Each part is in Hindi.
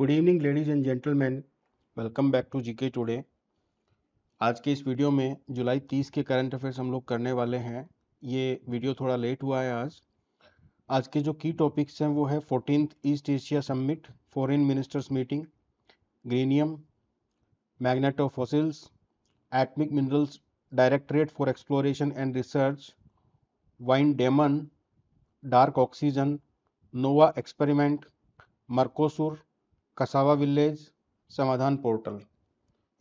Good evening ladies and gentleman welcome back to GK today आज के इस वीडियो में जुलाई 30 के करंट अफेयर्स हम लोग करने वाले हैं ये वीडियो थोड़ा लेट हुआ है आज आज के जो की टॉपिक्स हैं वो है fourteen East Asia summit foreign ministers meeting greenium magneto fossils atomic minerals directorate for exploration and research Wind Demon dark oxygen Nova experiment Mercosur cassava village Samadhan portal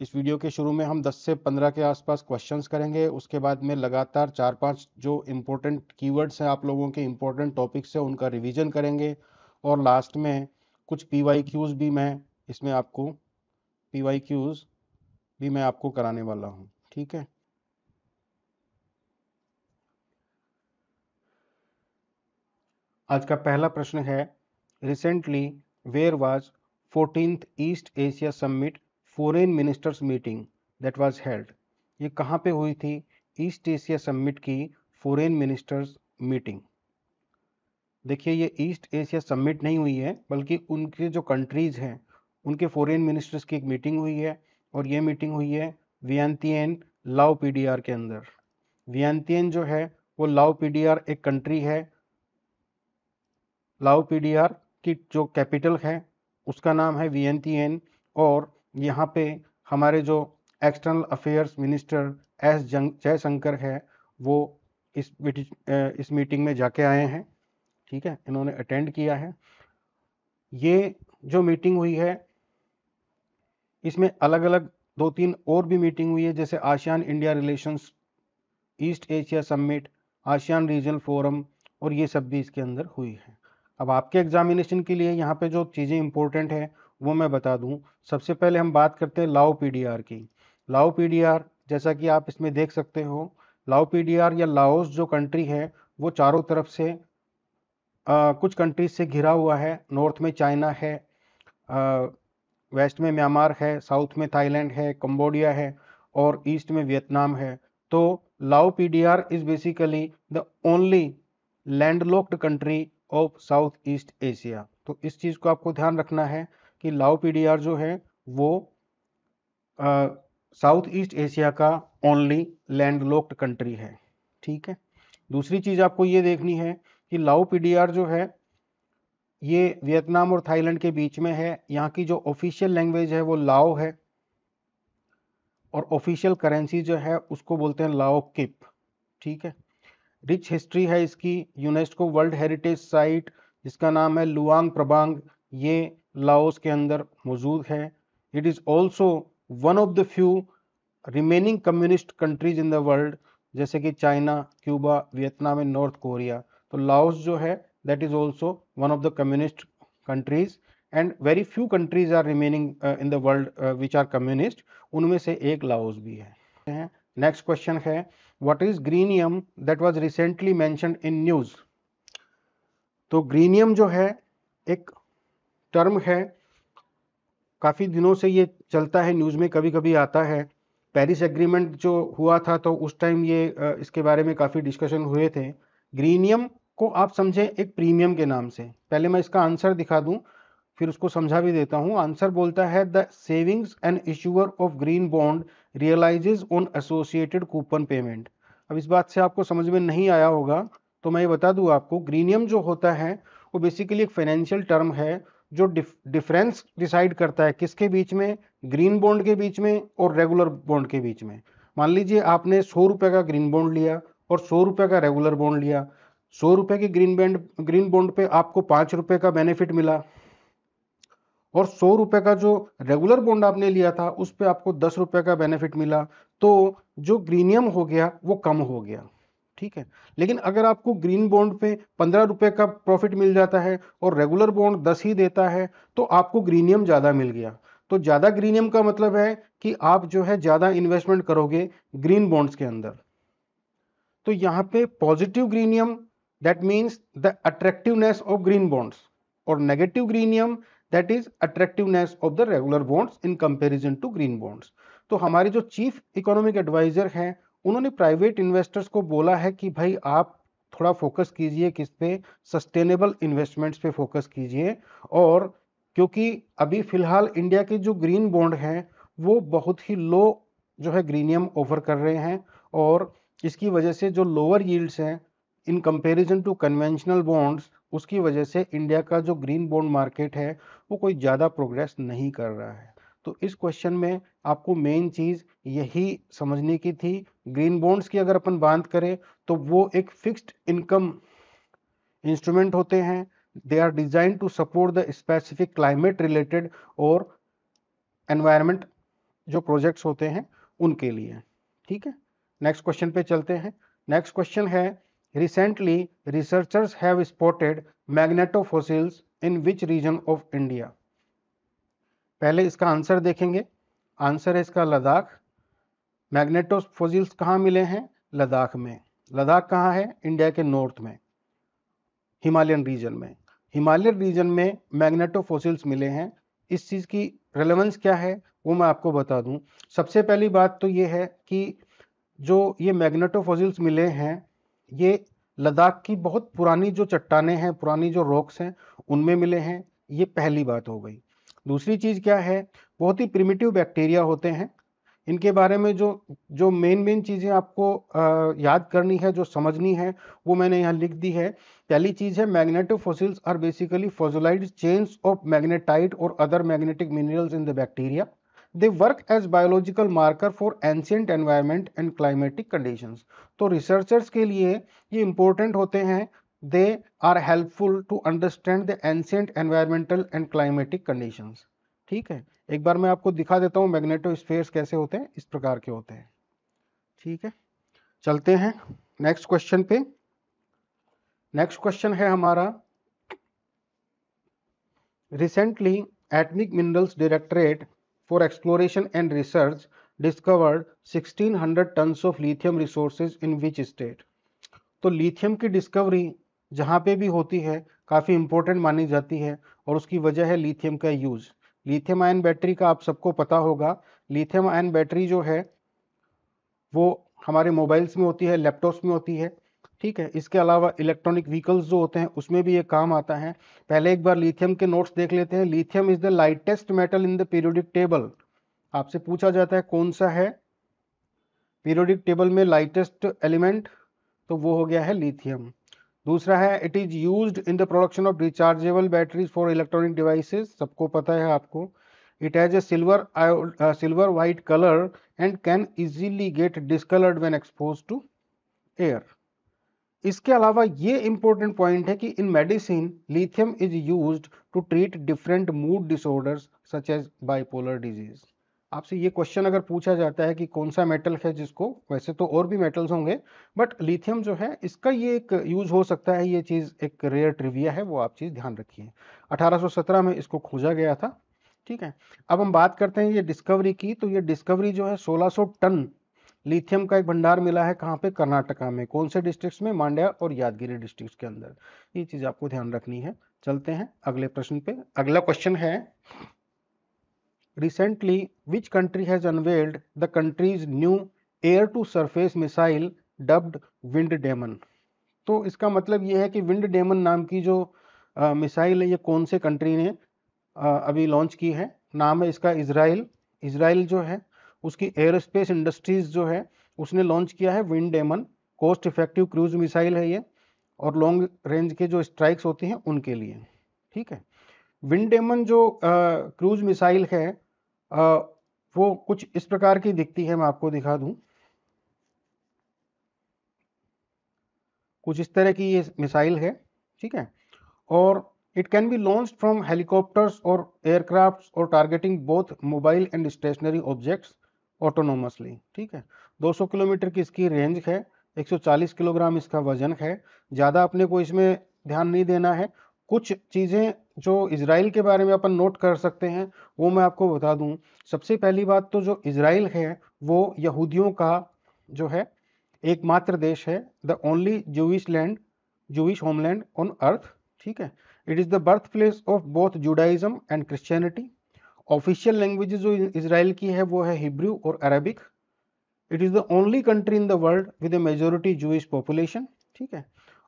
इस वीडियो के शुरू में हम 10 से 15 के आसपास क्वेश्चंस करेंगे उसके बाद में लगातार चार पांच जो इम्पोर्टेंट कीवर्ड्स हैं आप लोगों के इम्पोर्टेंट टॉपिक्स हैं उनका रिवीजन करेंगे और लास्ट में कुछ पी वाई क्यूज़ भी मैं इसमें आपको पी वाई क्यूज़ भी मैं आपको कराने वाला हूँ ठीक है आज का पहला प्रश्न है recently where was fourteen East Asia summit foreign ministers meeting that was held ये कहाँ पे हुई थी ईस्ट एशिया समिट की फॉरेन मिनिस्टर्स मीटिंग देखिए ये ईस्ट एशिया समिट नहीं हुई है बल्कि उनके जो कंट्रीज़ हैं उनके फॉरेन मिनिस्टर्स की एक मीटिंग हुई है और ये मीटिंग हुई है वियंतियन लाओ पीडीआर के अंदर वियंतियन जो है वो लाओ पीडीआर एक कंट्री है लाओ पीडीआर की जो कैपिटल है उसका नाम है वी और यहाँ पे हमारे जो external affairs minister S Jaishankar है वो इस इस मीटिंग में जाके आए हैं ठीक है इन्होंने अटेंड किया है ये जो मीटिंग हुई है इसमें अलग अलग दो तीन और भी मीटिंग हुई है जैसे ASEAN India relations East Asia summit ASEAN regional forum और ये सब भी इसके अंदर हुई है अब आपके एग्जामिनेशन के लिए यहाँ पे जो चीज़ें इंपॉर्टेंट हैं वो मैं बता दूँ सबसे पहले हम बात करते हैं लाओ पी की लाओ पी जैसा कि आप इसमें देख सकते हो लाओ पी या लाओस जो कंट्री है वो चारों तरफ से आ, कुछ कंट्रीज से घिरा हुआ है नॉर्थ में चाइना है आ, वेस्ट में म्यांमार है साउथ में थाईलैंड है कम्बोडिया है और ईस्ट में वियतनाम है तो Lao P D R is basically the only landlocked country of South East Asia तो इस चीज़ को आपको ध्यान रखना है कि लाओ पीडीआर जो है वो साउथ ईस्ट एशिया का ओनली लैंडलॉक्ड कंट्री है ठीक है दूसरी चीज़ आपको ये देखनी है कि लाओ पीडीआर जो है ये वियतनाम और थाईलैंड के बीच में है यहाँ की जो ऑफिशियल लैंग्वेज है वो लाओ है और ऑफिशियल करेंसी जो है उसको बोलते हैं लाओ किप ठीक है रिच हिस्ट्री है इसकी यूनेस्को वर्ल्ड हेरिटेज साइट जिसका नाम है लुआंग प्रबांग ये लाओस के अंदर मौजूद है it is also one of the few remaining communist countries in the world जैसे कि China Cuba Vietnam and North Korea तो लाओस जो है that is also one of the communist countries and very few countries are remaining in the world which are communist उनमें से एक लाओस भी है नेक्स्ट क्वेश्चन है what is greenium that was recently mention in news तो ग्रीनियम जो है एक टर्म है काफ़ी दिनों से ये चलता है न्यूज़ में कभी कभी आता है पेरिस एग्रीमेंट जो हुआ था तो उस टाइम ये इसके बारे में काफ़ी डिस्कशन हुए थे ग्रीनियम को आप समझें एक प्रीमियम के नाम से पहले मैं इसका आंसर दिखा दूं फिर उसको समझा भी देता हूँ आंसर बोलता है the savings and issuer of green bond realises on associated coupon payment अब इस बात से आपको समझ में नहीं आया होगा तो मैं ये बता दूँ आपको ग्रीनियम जो होता है वो बेसिकली एक फाइनेंशियल टर्म है जो डिफरेंस डिसाइड करता है किसके बीच में ग्रीन बॉन्ड के बीच में और रेगुलर बॉन्ड के बीच में मान लीजिए आपने सौ रुपये का ग्रीन बॉन्ड लिया और सौ रुपये का रेगुलर बॉन्ड लिया सौ रुपये के ग्रीन बैंड ग्रीन बॉन्ड पे आपको पाँच रुपये का बेनिफिट मिला और सौ रुपये का जो रेगुलर बॉन्ड आपने लिया था उस पर आपको दस रुपये का बेनिफिट मिला तो जो ग्रीनियम हो गया वो कम हो गया ठीक है लेकिन अगर आपको ग्रीन बॉन्ड पे पंद्रह रुपये का प्रॉफिट मिल जाता है और रेगुलर बॉन्ड दस ही देता है तो आपको ग्रीनियम ज़्यादा मिल गया तो ज़्यादा ग्रीनियम का मतलब है कि आप जो है ज़्यादा इन्वेस्टमेंट करोगे ग्रीन बॉन्ड्स के अंदर तो यहाँ पे positive greenium that means the attractiveness of green bonds और negative greenium that is attractiveness of the regular bonds in comparison to green bonds तो हमारे जो चीफ इकोनॉमिक एडवाइजर हैं उन्होंने प्राइवेट इन्वेस्टर्स को बोला है कि भाई आप थोड़ा फोकस कीजिए किस पे सस्टेनेबल इन्वेस्टमेंट्स पे फोकस कीजिए और क्योंकि अभी फिलहाल इंडिया के जो ग्रीन बॉन्ड हैं वो बहुत ही लो जो है ग्रीनियम ऑफर कर रहे हैं और इसकी वजह से जो लोअर यील्ड्स हैं in comparison to conventional bonds उसकी वजह से इंडिया का जो ग्रीन बॉन्ड मार्केट है वो कोई ज़्यादा प्रोग्रेस नहीं कर रहा है तो इस क्वेश्चन में आपको मेन चीज़ यही समझने की थी ग्रीन बॉन्ड्स की अगर अपन बात करें तो वो एक फिक्स्ड इनकम इंस्ट्रूमेंट होते हैं they are design to support the specific climate related और एनवायरमेंट जो प्रोजेक्ट्स होते हैं उनके लिए ठीक है नेक्स्ट क्वेश्चन पे चलते हैं नेक्स्ट क्वेश्चन है Recently, researchers have spotted magnetofossils in which region of India? पहले इसका आंसर देखेंगे आंसर है इसका लद्दाख मैग्नेटो फोजिल्स कहाँ मिले हैं लद्दाख में लद्दाख कहाँ है इंडिया के नॉर्थ में हिमालयन रीजन में हिमालयन रीजन में फोसिल्स मिले हैं इस चीज़ की रेलेवेंस क्या है वो मैं आपको बता दूं सबसे पहली बात तो ये है कि जो ये मैग्नेटो फोजिल्स मिले हैं ये लद्दाख की बहुत पुरानी जो चट्टाने हैं पुरानी जो रॉक्स हैं उनमें मिले हैं ये पहली बात हो गई दूसरी चीज़ क्या है बहुत ही प्रिमिटिव बैक्टीरिया होते हैं इनके बारे में जो जो मेन मेन चीज़ें आपको आ, याद करनी है जो समझनी है वो मैंने यहाँ लिख दी है पहली चीज़ है magnetofossils are basically fossilised chains of magnetite और other magnetic minerals in the bacteria they work as biological marker for ancient environment and climatic conditions तो रिसर्चर्स के लिए ये इम्पोर्टेंट होते हैं they are helpful to understand the ancient environmental and climatic conditions ठीक है एक बार मैं आपको दिखा देता हूँ मैग्नेटो स्पेयर्स कैसे होते हैं इस प्रकार के होते हैं ठीक है चलते हैं नेक्स्ट क्वेश्चन पे नेक्स्ट क्वेश्चन है हमारा recently atomic minerals directorate for exploration and research discovered 1600 tons of lithium resources in which state तो लिथियम की डिस्कवरी जहाँ पे भी होती है काफ़ी इंपॉर्टेंट मानी जाती है और उसकी वजह है लिथियम का यूज़ लिथियम आयन बैटरी का आप सबको पता होगा लिथियम आयन बैटरी जो है वो हमारे मोबाइल्स में होती है लैपटॉप्स में होती है ठीक है इसके अलावा इलेक्ट्रॉनिक व्हीकल्स जो होते हैं उसमें भी ये काम आता है पहले एक बार लिथियम के नोट्स देख लेते हैं lithium is the lightest metal in the periodic table आपसे पूछा जाता है कौन सा है पीरियोडिक टेबल में लाइटेस्ट एलिमेंट तो वो हो गया है लिथियम दूसरा है it is use in the production of rechargeable batteries for electronic devices सबको पता है आपको it has a silver silver silver colour and can easily get discoloured discolored expose to air इसके अलावा ये इंपॉर्टेंट पॉइंट है कि in medicine lithium is use to treat different mood disorders such as bipolar disease आपसे ये क्वेश्चन अगर पूछा जाता है कि कौन सा मेटल है जिसको वैसे तो और भी मेटल्स होंगे बट लिथियम जो है इसका ये एक यूज हो सकता है ये चीज़ एक रेयर ट्रिविया है वो आप चीज़ ध्यान रखिए 1817 में इसको खोजा गया था ठीक है अब हम बात करते हैं ये डिस्कवरी की तो ये डिस्कवरी जो है 1600 टन लिथियम का एक भंडार मिला है कहाँ पे कर्नाटका में कौन से डिस्ट्रिक्ट्स में मांड्या और यादगिरी डिस्ट्रिक्ट्स के अंदर ये चीज़ आपको ध्यान रखनी है चलते हैं अगले प्रश्न पे अगला क्वेश्चन है recently which country has unveiled the country's new air to surface missile dubbed Wind Demon तो इसका मतलब ये है कि विंड डेमन नाम की जो आ, मिसाइल है ये कौन से कंट्री ने आ, अभी लॉन्च की है नाम है इसका इसराइल इसराइल जो है उसकी एयरोस्पेस इंडस्ट्रीज जो है उसने लॉन्च किया है Wind Demon cost effective cruise missile है ये और लॉन्ग रेंज के जो स्ट्राइक्स होती हैं उनके लिए ठीक है विंड डेमन जो क्रूज मिसाइल है आ, वो कुछ इस प्रकार की दिखती है मैं आपको दिखा दूं कुछ इस तरह की ये मिसाइल है ठीक है और it can be launch from helicopters और एयरक्राफ्ट्स और targeting both mobile and stationary objects autonomously ठीक है 200 किलोमीटर की इसकी रेंज है 140 किलोग्राम इसका वजन है ज़्यादा अपने को इसमें ध्यान नहीं देना है कुछ चीज़ें जो इसराइल के बारे में अपन नोट कर सकते हैं वो मैं आपको बता दूं सबसे पहली बात तो जो इसराइल है वो यहूदियों का जो है एकमात्र देश है the only Jewish land Jewish homeland on earth ठीक है it is the birth place of both Judaism and Christianity official language जो इसराइल की है वो है हिब्रू और Arabic it is the only country in the world with a majority Jewish population ठीक है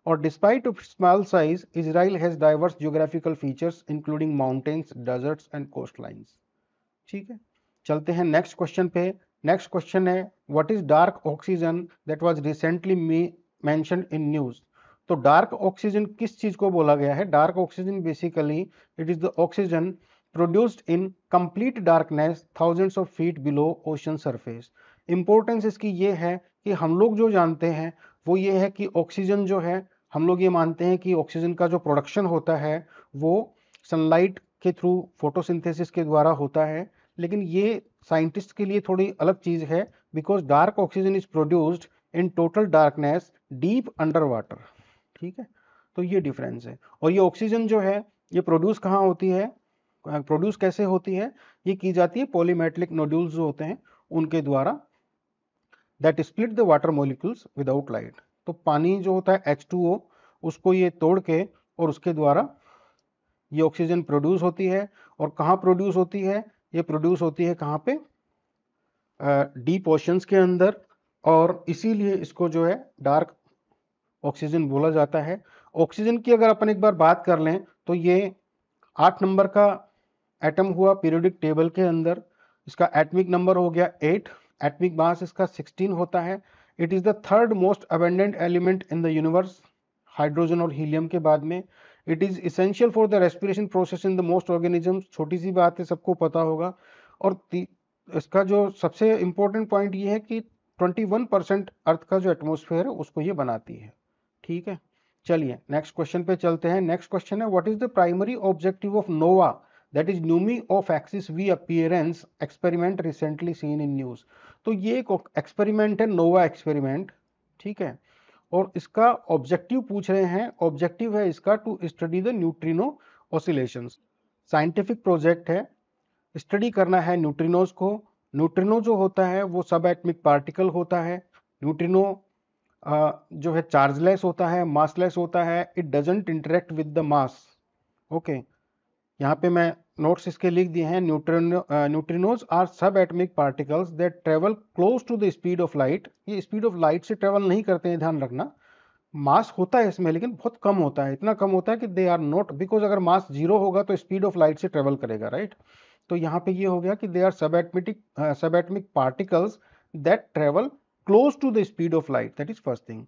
और despite of small size Israel has diverse geographical features including mountains deserts and coast lines ठीक है चलते हैं नेक्स्ट क्वेश्चन पे नेक्स्ट क्वेश्चन है what is dark oxygen that was recently mention in news तो डार्क ऑक्सीजन किस चीज़ को बोला गया है dark oxygen basically it is the oxygen produced in complete darkness thousands of feet below ocean surface importance इसकी ये है कि हम लोग जो जानते हैं वो ये है कि ऑक्सीजन जो है हम लोग ये मानते हैं कि ऑक्सीजन का जो प्रोडक्शन होता है वो सनलाइट के थ्रू फोटोसिंथेसिस के द्वारा होता है लेकिन ये साइंटिस्ट के लिए थोड़ी अलग चीज़ है because dark oxygen is produced in total darkness deep under water ठीक है तो ये डिफरेंस है और ये ऑक्सीजन जो है ये प्रोड्यूस कहाँ होती है प्रोड्यूस हाँ, कैसे होती है ये की जाती है पोलीमेटलिक नोड्यूल्स जो होते हैं उनके द्वारा that split the water molecules without light तो पानी जो होता है H2O उसको ये तोड़ के और उसके द्वारा ये ऑक्सीजन प्रोड्यूस होती है और कहाँ प्रोड्यूस होती है ये प्रोड्यूस होती है कहाँ पे डीप uh, ओशंस के अंदर और इसीलिए इसको जो है डार्क ऑक्सीजन बोला जाता है ऑक्सीजन की अगर अपन एक बार बात कर लें तो ये आठ नंबर का एटम हुआ पीरियोडिक टेबल के अंदर इसका एटमिक नंबर हो गया एट एटमिक मास इसका 16 होता है it is the third most abundant element in the universe hydrogen और हीलियम के बाद में it is essential for the respiration process in the most organism छोटी सी बात है सबको पता होगा और इसका जो सबसे इम्पोर्टेंट पॉइंट ये है कि 21 परसेंट अर्थ का जो एटमोसफेयर है उसको ये बनाती है ठीक है चलिए नेक्स्ट क्वेश्चन पे चलते हैं नेक्स्ट क्वेश्चन है what is the primary objective of NOvA that is NuMI off axis V appearance experiment recently seen in news तो ये एक एक्सपेरिमेंट है नोवा एक्सपेरिमेंट ठीक है और इसका ऑब्जेक्टिव पूछ रहे हैं ऑब्जेक्टिव है इसका to study the neutrino oscillation scientific project है स्टडी करना है न्यूट्रिनोज को न्यूट्रिनो जो होता है वो सब एटमिक पार्टिकल होता है न्यूट्रिनो जो है चार्जलेस होता है मासलेस होता है it doesn't interact with the mass okay यहाँ पे मैं नोट्स इसके लिख दिए हैं neutrinos are subatomic particles that travel close to the speed of light ये स्पीड ऑफ लाइट से ट्रेवल नहीं करते हैं ध्यान रखना मास होता है इसमें लेकिन बहुत कम होता है इतना कम होता है कि दे आर नॉट बिकॉज अगर मास जीरो होगा तो स्पीड ऑफ लाइट से ट्रेवल करेगा राइट तो यहाँ पे ये हो गया कि they are subatomic subatomic particles that travel close to the speed of light that is first thing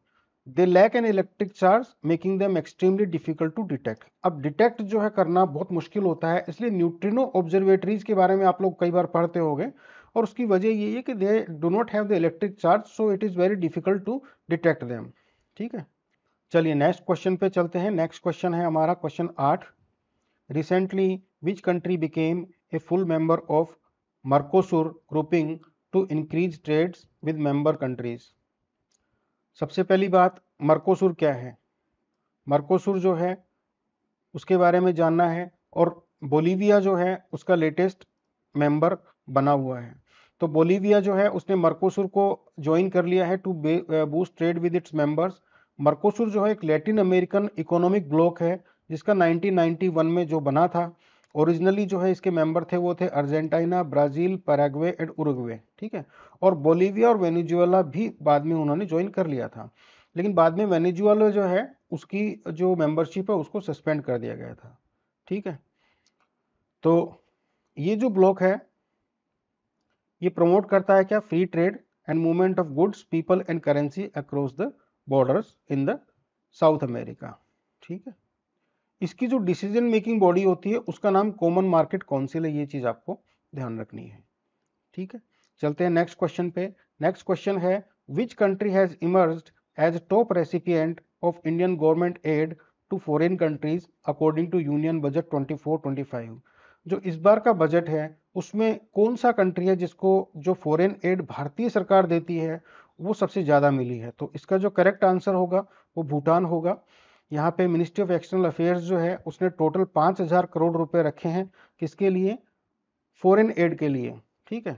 they lack an electric charge making them extremely difficult to detect अब डिटेक्ट जो है करना बहुत मुश्किल होता है इसलिए न्यूट्रिनो ऑब्जर्वेटरीज के बारे में आप लोग कई बार पढ़ते गए और उसकी वजह ये है कि they do not have the electric charge so it is very difficult to detect them ठीक है चलिए नेक्स्ट क्वेश्चन पे चलते हैं नेक्स्ट क्वेश्चन है हमारा क्वेश्चन आठ recently which country became a full member of Mercosur grouping to increase trades with member countries सबसे पहली बात मरकोसुर क्या है मरकोसुर जो है उसके बारे में जानना है और बोलीविया जो है उसका लेटेस्ट मेंबर बना हुआ है तो बोलीविया जो है उसने मरकोसुर को ज्वाइन कर लिया है to boost trade with its members Mercosur जो है एक लैटिन अमेरिकन इकोनॉमिक ब्लॉक है जिसका 1991 में जो बना था ओरिजिनली जो है इसके मेंबर थे वो थे Argentina Brazil Paraguay and Uruguay ठीक है और बोलीविया और वेनेजुएला भी बाद में उन्होंने ज्वाइन कर लिया था लेकिन बाद में वेनेजुएला जो है उसकी जो मेंबरशिप है उसको सस्पेंड कर दिया गया था ठीक है तो ये जो ब्लॉक है ये प्रमोट करता है क्या free trade and movement of goods people and currency across the borders in the South America ठीक है इसकी जो डिसीजन मेकिंग बॉडी होती है उसका नाम कॉमन मार्केट काउंसिल है ये चीज़ आपको ध्यान रखनी है ठीक है चलते हैं नेक्स्ट क्वेश्चन पे नेक्स्ट क्वेश्चन है which country has emerge as top recipient of Indian government aid to foreign countries according to union budget 24-25 जो इस बार का बजट है उसमें कौन सा कंट्री है जिसको जो फॉरेन एड भारतीय सरकार देती है वो सबसे ज़्यादा मिली है तो इसका जो करेक्ट आंसर होगा वो भूटान होगा यहाँ पे मिनिस्ट्री ऑफ एक्सटर्नल अफेयर्स जो है उसने टोटल पाँच हज़ार करोड़ रुपए रखे हैं किसके लिए फॉरेन एड के लिए ठीक है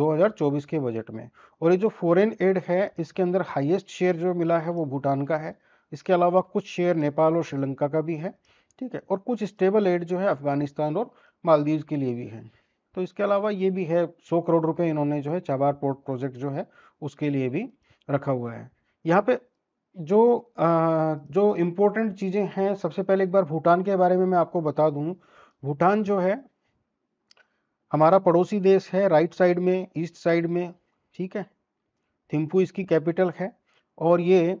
2024 के बजट में और ये जो फॉरेन एड है इसके अंदर हाईएस्ट शेयर जो मिला है वो भूटान का है इसके अलावा कुछ शेयर नेपाल और श्रीलंका का भी है ठीक है और कुछ स्टेबल एड जो है अफगानिस्तान और मालदीव के लिए भी है तो इसके अलावा ये भी है सौ करोड़ रुपये इन्होंने जो है चाबार पोर्ट प्रोजेक्ट जो है उसके लिए भी रखा हुआ है यहाँ पे जो आ, जो इम्पोर्टेंट चीज़ें हैं सबसे पहले एक बार भूटान के बारे में मैं आपको बता दूं भूटान जो है हमारा पड़ोसी देश है राइट साइड में ईस्ट साइड में ठीक है थिंपू इसकी कैपिटल है और ये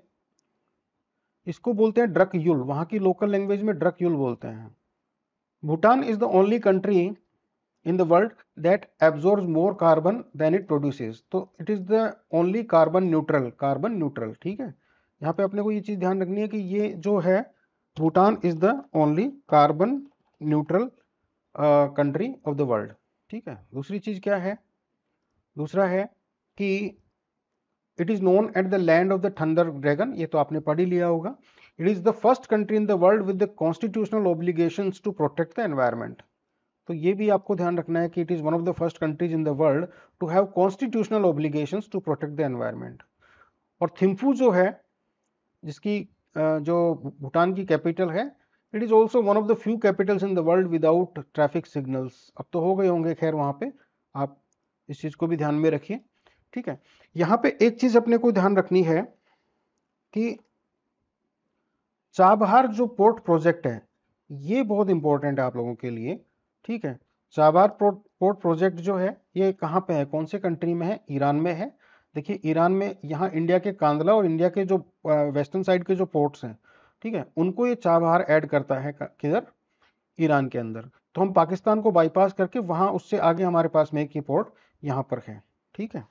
इसको बोलते हैं ड्रक युल वहाँ की लोकल लैंग्वेज में ड्रक युल बोलते हैं Bhutan is the only country in the world that absorb more carbon than it produces तो it is the only carbon neutral carbon neutral ठीक है यहाँ पे अपने को ये चीज़ ध्यान रखनी है कि ये जो है Bhutan is the only carbon neutral country of the world ठीक है दूसरी चीज़ क्या है दूसरा है कि it is known at the land of the thunder dragon ये तो आपने पढ़ ही लिया होगा it is the first country in the world with the constitutional obligation to protect the environment तो ये भी आपको ध्यान रखना है कि it is one of the first countries in the world to have constitutional obligation to protect the environment और थिम्फू जो है जिसकी जो भूटान की कैपिटल है it is also one of the few capitals in the world without traffic signals अब तो हो गए होंगे खैर वहाँ पे आप इस चीज़ को भी ध्यान में रखिए ठीक है यहाँ पे एक चीज़ अपने को ध्यान रखनी है कि चाबहार जो पोर्ट प्रोजेक्ट है ये बहुत इंपॉर्टेंट है आप लोगों के लिए ठीक है चाबहार पोर्ट प्रोजेक्ट जो है ये कहाँ पे है कौन से कंट्री में है ईरान में है देखिए ईरान में यहाँ इंडिया के कांदला और इंडिया के जो वेस्टर्न साइड के जो पोर्ट्स हैं ठीक है उनको ये चाबहार ऐड करता है किधर ईरान के अंदर तो हम पाकिस्तान को बाईपास करके वहाँ उससे आगे हमारे पास में एक ही पोर्ट यहाँ पर है ठीक है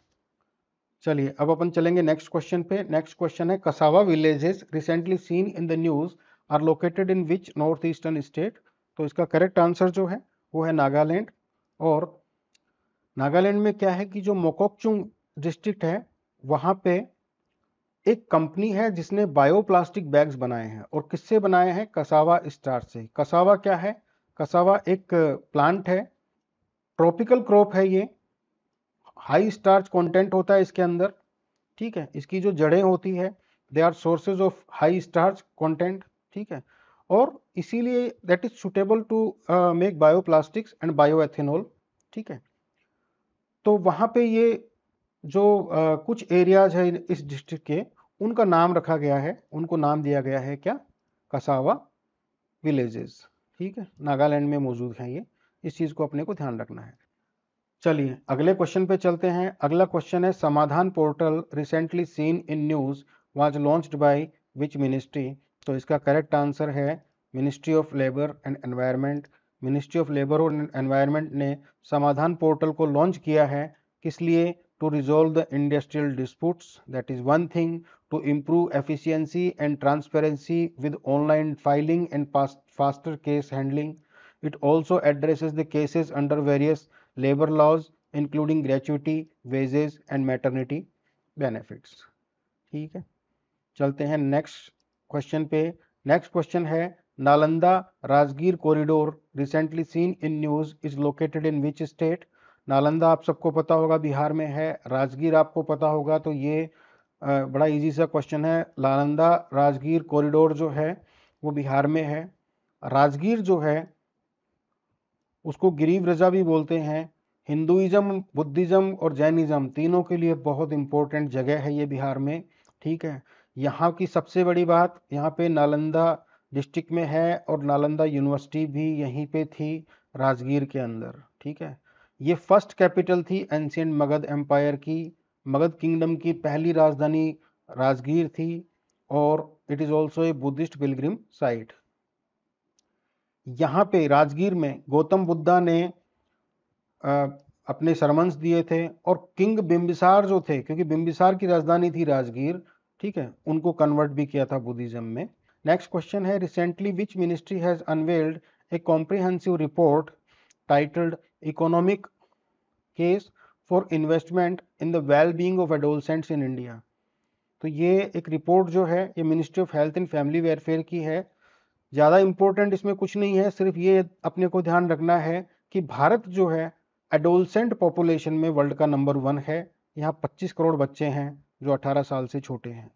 चलिए अब अपन चलेंगे नेक्स्ट क्वेश्चन पे नेक्स्ट क्वेश्चन है cassava villages recently seen in the news are located in which north eastern state तो इसका करेक्ट आंसर जो है वो है नागालैंड और नागालैंड में क्या है कि जो मोकोकचुंग डिस्ट्रिक्ट है वहां पे एक कंपनी है जिसने बायोप्लास्टिक बैग्स बनाए हैं और किससे बनाए हैं कसावा स्टार से कसावा क्या है कसावा एक प्लांट है ट्रॉपिकल क्रॉप है ये हाई स्टार्च कंटेंट होता है इसके अंदर ठीक है इसकी जो जड़ें होती है they are sources of high starch content ठीक है और इसीलिए that is suitable to make bioplastics and bioethanol ठीक है तो वहां पे ये जो आ, कुछ एरियाज है इस डिस्ट्रिक्ट के उनका नाम रखा गया है उनको नाम दिया गया है क्या कसावा विलेजेस ठीक है नागालैंड में मौजूद हैं ये इस चीज़ को अपने को ध्यान रखना है चलिए अगले क्वेश्चन पे चलते हैं अगला क्वेश्चन है Samadhan portal recently seen in news was launched by which ministry तो इसका करेक्ट आंसर है ministry of labour and environment ministry of labour और एनवायरमेंट ने समाधान पोर्टल को लॉन्च किया है किस लिए to resolve the industrial disputes that is one thing to improve efficiency and transparency with online filing and faster case handling it also addresses the cases under various labor laws including gratuity wages and maternity benefits ठीक है चलते हैं next question पे Next question है Nalanda Rajgir corridor recently seen in news is located in which state? Nalanda आप सबको पता होगा बिहार में है राजगीर आपको पता होगा तो ये बड़ा इजी सा क्वेश्चन है नालंदा राजगीर कॉरिडोर जो है वो बिहार में है राजगीर जो है उसको गरीब रजा भी बोलते हैं हिंदुज़म बुद्धिज़्म और जैनिज़्म तीनों के लिए बहुत इम्पोर्टेंट जगह है ये बिहार में ठीक है यहाँ की सबसे बड़ी बात यहाँ पे नालंदा डिस्ट्रिक्ट में है और नालंदा यूनिवर्सिटी भी यहीं पे थी राजगीर के अंदर ठीक है ये फर्स्ट कैपिटल थी एंशियंट मगध एम्पायर की मगध किंगडम की पहली राजधानी राजगीर थी और it is also a Buddhist pilgrim site यहाँ पे राजगीर में गौतम बुद्धा ने आ, अपने सरमंस दिए थे और किंग बिम्बिसार जो थे क्योंकि बिम्बिसार की राजधानी थी राजगीर ठीक है उनको कन्वर्ट भी किया था बुद्धिज्म में नेक्स्ट क्वेश्चन है recently which ministry has unveiled a comprehensive report titled economic case for investment in the well being of adolescents in India तो ये एक रिपोर्ट जो है ये ministry of health and family welfare की है ज़्यादा इम्पोर्टेंट इसमें कुछ नहीं है सिर्फ ये अपने को ध्यान रखना है कि भारत जो है एडोलसेंट पॉपुलेशन में वर्ल्ड का नंबर वन है यहाँ 25 करोड़ बच्चे हैं जो 18 साल से छोटे हैं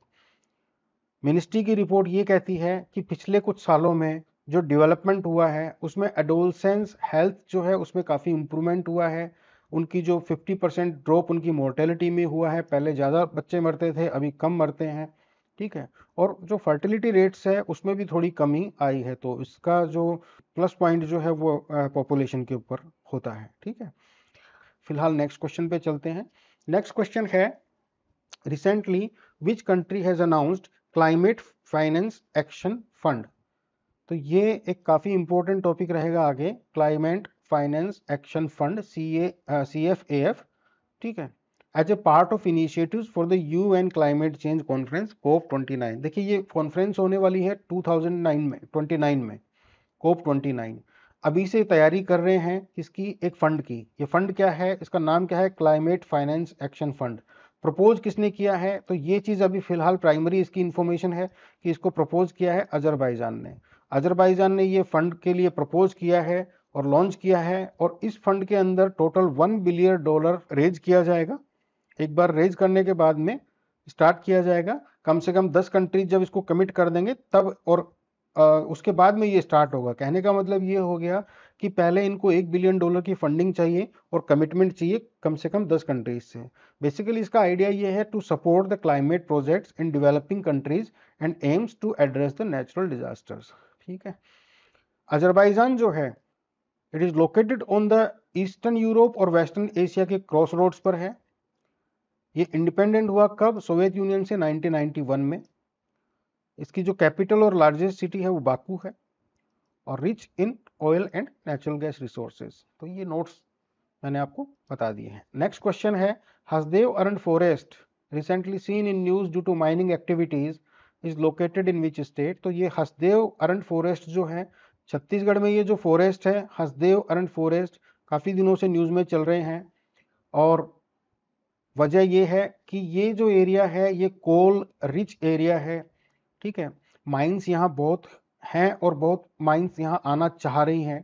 मिनिस्ट्री की रिपोर्ट ये कहती है कि पिछले कुछ सालों में जो डेवलपमेंट हुआ है उसमें एडोलसेंस हेल्थ जो है उसमें काफ़ी इम्प्रूवमेंट हुआ है उनकी जो 50 परसेंट ड्रॉप उनकी मोर्टेलिटी में हुआ है पहले ज़्यादा बच्चे मरते थे अभी कम मरते हैं ठीक है और जो फर्टिलिटी रेट्स है उसमें भी थोड़ी कमी आई है तो इसका जो प्लस पॉइंट जो है वो पॉपुलेशन के ऊपर होता है ठीक है फिलहाल नेक्स्ट क्वेश्चन पे चलते हैं नेक्स्ट क्वेश्चन है recently which country has announced climate finance action fund तो ये एक काफ़ी इंपॉर्टेंट टॉपिक रहेगा आगे climate finance action fund C A C F A F ठीक है as a part of initiatives for the U N climate change conference COP 29 देखिए ये कॉन्फ्रेंस होने वाली है 2009 में 29 में कोप 29 अभी से तैयारी कर रहे हैं किसकी एक फंड की ये फंड क्या है इसका नाम क्या है climate finance action fund propose किसने किया है तो ये चीज़ अभी फिलहाल प्राइमरी इसकी इन्फॉर्मेशन है कि इसको प्रपोज किया है अजहरबाइजान ने अजरबैजान ने ये फंड के लिए प्रपोज किया है और लॉन्च किया है और इस फंड के अंदर total one billion dollar raise किया जाएगा एक बार रेज करने के बाद में स्टार्ट किया जाएगा कम से कम दस कंट्रीज जब इसको कमिट कर देंगे तब और आ, उसके बाद में ये स्टार्ट होगा कहने का मतलब ये हो गया कि पहले इनको एक बिलियन डॉलर की फंडिंग चाहिए और कमिटमेंट चाहिए कम से कम दस कंट्रीज से बेसिकली इसका आइडिया ये है to support the climate projects in developing countries and aims to address the natural disasters ठीक है अजरबैजान जो है it is located on the eastern Europe और वेस्टर्न एशिया के क्रॉस रोड्स पर है ये इंडिपेंडेंट हुआ कब सोवियत यूनियन से 1991 में इसकी जो कैपिटल और लार्जेस्ट सिटी है वो बाकू है और rich in oil and natural gas resources तो ये नोट्स मैंने आपको बता दिए हैं नेक्स्ट क्वेश्चन है Hasdeo Arand forest recently seen in news due to mining activities is located in which state तो ये हसदेव अरन फॉरेस्ट जो है छत्तीसगढ़ में ये जो फॉरेस्ट है हसदेव अरन फॉरेस्ट काफ़ी दिनों से न्यूज़ में चल रहे हैं और वजह ये है कि ये जो एरिया है ये कोल रिच एरिया है ठीक है माइंस यहाँ बहुत हैं और बहुत माइंस यहाँ आना चाह रही हैं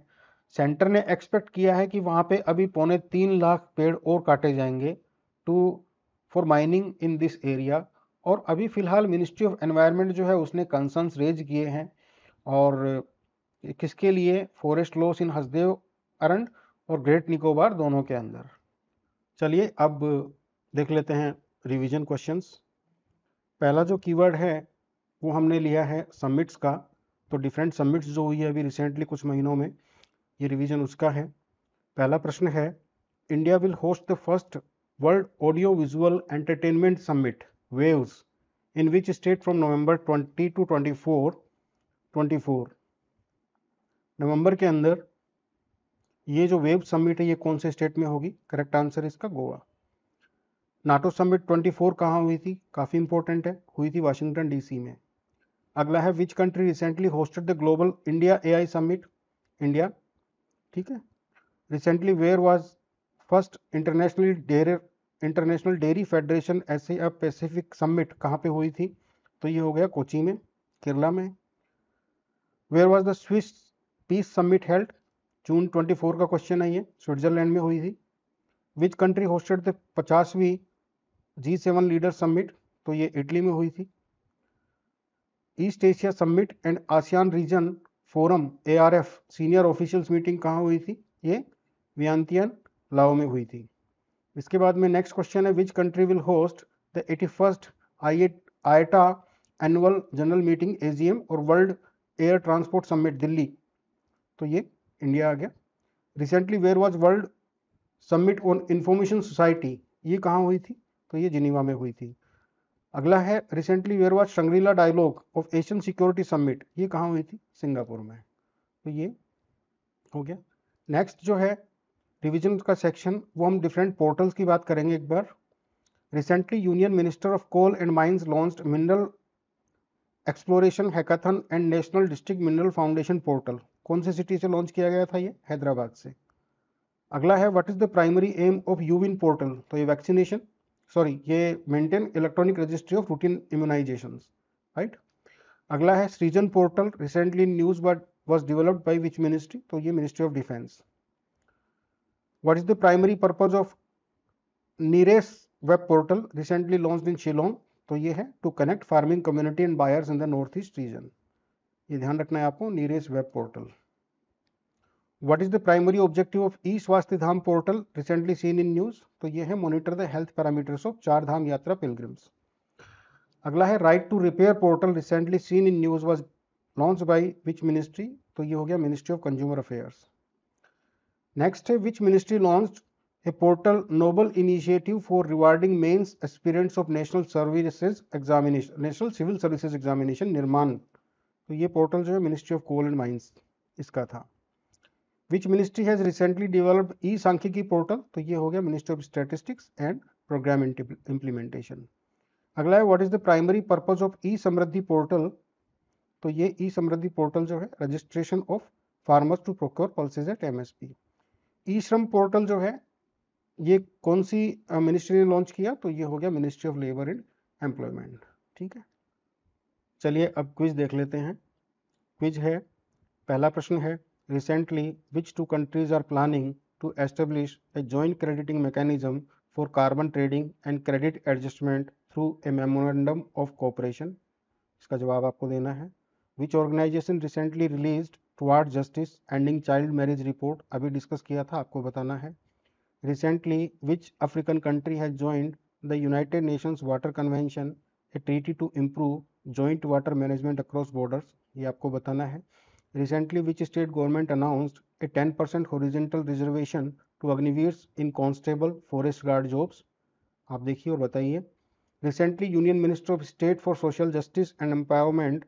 सेंटर ने एक्सपेक्ट किया है कि वहाँ पे अभी पौने तीन लाख पेड़ और काटे जाएंगे to for mining in this area और अभी फ़िलहाल मिनिस्ट्री ऑफ एनवायरनमेंट जो है उसने कंसर्न्स रेज किए हैं और किसके लिए forest loss in Hasdeo Arand और ग्रेट निकोबार दोनों के अंदर चलिए अब देख लेते हैं रिवीजन क्वेश्चंस पहला जो कीवर्ड है वो हमने लिया है सबमिट्स का तो डिफरेंट सबमिट्स जो हुई है अभी रिसेंटली कुछ महीनों में ये रिवीजन उसका है पहला प्रश्न है India will host the first world audio visual entertainment summit waves in which state from november 20 to 24 24 ke andar ye jo wave summit hai ye kaun se state mein hogi correct answer is ka goa nato summit 24 kahan हुई थी काफ़ी इंपॉर्टेंट है हुई थी washington डीसी में अगला है which country recently hosted the global India AI summit India ठीक है recently where was first internationally dare international dairy federation Asia Pacific summit कहाँ पे हुई थी तो ये हो गया कोची में केरला में where was the Swiss peace summit held June 24 का क्वेश्चन है ये स्विट्जरलैंड में हुई थी विच कंट्री होस्टेड द पचासवीं जी सेवन लीडर समिट तो ये इटली में हुई थी East Asia summit and ASEAN region forum a senior officials meeting कहाँ हुई थी ये वियंतियन लाओ में हुई थी इसके बाद में नेक्स्ट क्वेश्चन है which country will host the eighty first IATA annual general meeting AGM और world air transport summit Delhi तो ये इंडिया आ गया recently where was world summit on information society ये कहाँ हुई थी तो ये जिनीवा में हुई थी अगला है recently where was Shangri-La dialogue of Asian security summit ये कहाँ हुई थी सिंगापुर में तो ये हो गया नेक्स्ट जो है डिवीजन का सेक्शन वो हम डिफरेंट पोर्टल्स की बात करेंगे एक बार recently union minister of coal and mines launch mineral exploration hackathon and national district mineral foundation portal कौन से सिटी से लॉन्च किया गया था ये हैदराबाद से अगला है what is the primary aim of यूविन पोर्टल तो ये वैक्सीनेशन सॉरी ये maintain electronic registry of routine immunisation right अगला है Srijan portal recently news but was developed by which ministry तो ये ministry of defence What is the primary purpose of Nere's web portal recently launched in Shillong? तो ये है to connect farming community and buyers in the north east region ये ध्यान रखना है आपको नीरेस web portal what is the primary objective of e Swasthya Dham portal recently seen in news तो ये है monitor the health parameters of Char Dham Yatra pilgrims अगला है right to repair portal recently seen in news was launch by which ministry तो ये हो गया ministry of consumer affairs next है which ministry launch a portal noble initiative for rewarding mains experience of national services examination national civil services examination Nirman तो ये पोर्टल जो है ministry of coal and mines इसका था which ministry has recently developed e Sankhyiki portal तो ये हो गया ministry of statistics and programme implementation अगला है what is the primary purpose of e Samriddhi portal तो ये ई समृद्धि पोर्टल जो है registration of farmers to procure pulses at M S P e Shram portal जो है ये कौन सी मिनिस्ट्री ने लॉन्च किया तो ये हो गया ministry of labour and employment ठीक है चलिए अब क्विज देख लेते हैं क्विज है पहला प्रश्न है recently which two countries are planning to establish a joint crediting mechanism for carbon trading and credit adjustment through a memorandum of cooperation इसका जवाब आपको देना है which organization recently release toward justice ending child marriage report अभी डिस्कस किया था आपको बताना है recently which African country has joined the United Nations water convention a treaty to improve joint water management across borders ये आपको बताना है recently which state government announced a ten percent horizontal reservation to Agniveers in constable forest guard jobs आप देखिए और बताइए recently union minister of state for social justice and empowerment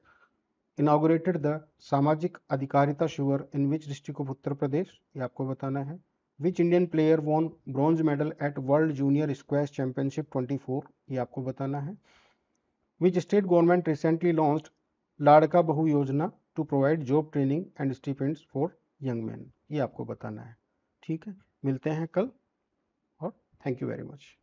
inaugurated the Samajik Adhikarita shiver in which district of उत्तर प्रदेश ये आपको बताना है which Indian player won bronze medal at world junior squash championship twenty four ये आपको बताना है which state government recently launch Ladka Bhau Yojana to provide job training and stipends for young man ये आपको बताना है ठीक है मिलते हैं कल और थैंक यू वेरी मच